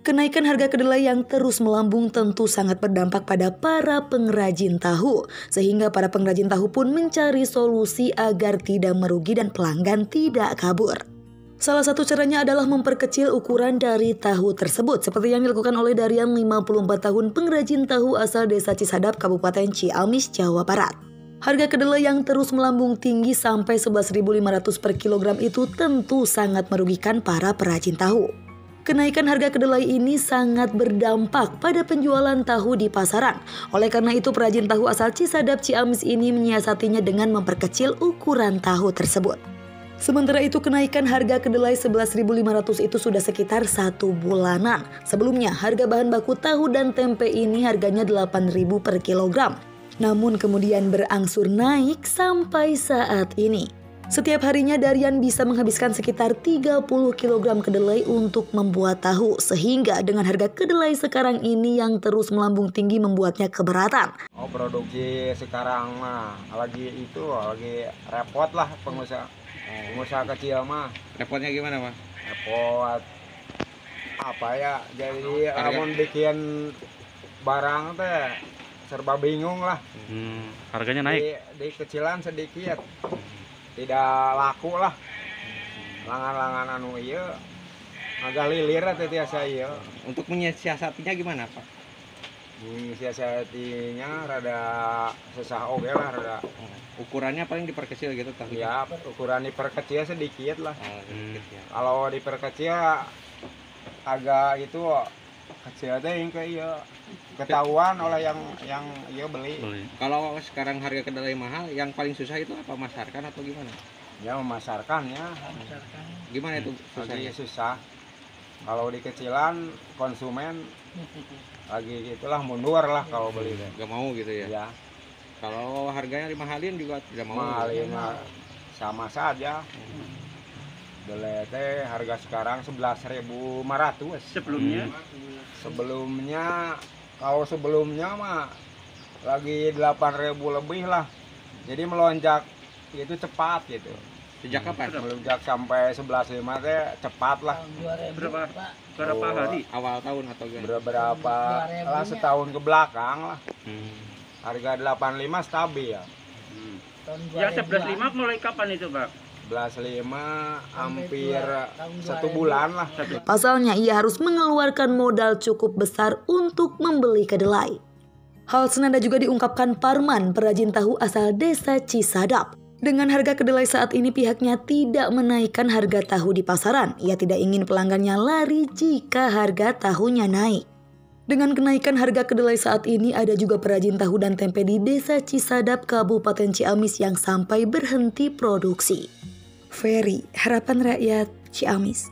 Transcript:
Kenaikan harga kedelai yang terus melambung tentu sangat berdampak pada para pengrajin tahu, sehingga para pengrajin tahu pun mencari solusi agar tidak merugi dan pelanggan tidak kabur. Salah satu caranya adalah memperkecil ukuran dari tahu tersebut, seperti yang dilakukan oleh Darian 54 tahun pengrajin tahu asal desa Cisadap, Kabupaten Ciamis, Jawa Barat. Harga kedelai yang terus melambung tinggi sampai 11.500 per kilogram itu tentu sangat merugikan para perajin tahu. Kenaikan harga kedelai ini sangat berdampak pada penjualan tahu di pasaran. Oleh karena itu, perajin tahu asal Cisadap Ciamis ini menyiasatinya dengan memperkecil ukuran tahu tersebut. Sementara itu kenaikan harga kedelai 11.500 itu sudah sekitar satu bulanan. Sebelumnya harga bahan baku tahu dan tempe ini harganya 8.000 per kilogram. Namun kemudian berangsur naik sampai saat ini. Setiap harinya Darian bisa menghabiskan sekitar 30 kg kedelai untuk membuat tahu sehingga dengan harga kedelai sekarang ini yang terus melambung tinggi membuatnya keberatan. Oh, produksi sekarang mah lagi itu lagi repot lah pengusaha eh, pengusaha kecil mah. Repotnya gimana, Mas? Repot apa ya? Jadi mau bikin barang teh serba bingung lah. Hmm, harganya naik. Di, di kecilan sedikit tidak laku lah langan-langan anu iya agak lilir atau tiasa iya untuk menyiasatinya gimana pak menyiasatinya rada susah oke okay lah rada oh, ukurannya paling diperkecil gitu tapi ya ukuran diperkecil sedikit lah oh, ya. kalau diperkecil agak itu kecil ada yang kayak iya. ketahuan oleh yang yang iya beli. beli. Kalau sekarang harga kedelai mahal, yang paling susah itu apa masarkan atau gimana? Ya memasarkan ya. Memasarkan. Gimana itu susahnya? susah. Kalau di kecilan konsumen lagi itulah mundur lah kalau iya, beli. Gak mau gitu ya? Ya. Kalau harganya dimahalin juga tidak mau. Mahalin, sama saja. Hmm. Kedelai teh harga sekarang 11.500. Sebelumnya? Hmm. Sebelumnya kalau sebelumnya mah lagi 8.000 lebih lah. Jadi melonjak itu cepat gitu. Sejak kapan? Hmm, melonjak sampai 11.500 teh cepat lah. Berapa berapa hari awal tahun atau gimana? Berapa lah setahun ke belakang lah. Hmm. Harga 85 stabil ya. Hmm. Tahun ya 11.5 mulai kapan itu, Bang? lima hampir satu ya. bulan lah. Pasalnya ia harus mengeluarkan modal cukup besar untuk membeli kedelai. Hal senada juga diungkapkan Parman, perajin tahu asal desa Cisadap. Dengan harga kedelai saat ini pihaknya tidak menaikkan harga tahu di pasaran. Ia tidak ingin pelanggannya lari jika harga tahunya naik. Dengan kenaikan harga kedelai saat ini ada juga perajin tahu dan tempe di desa Cisadap, Kabupaten Ciamis yang sampai berhenti produksi. Ferry, Harapan Rakyat, Ciamis.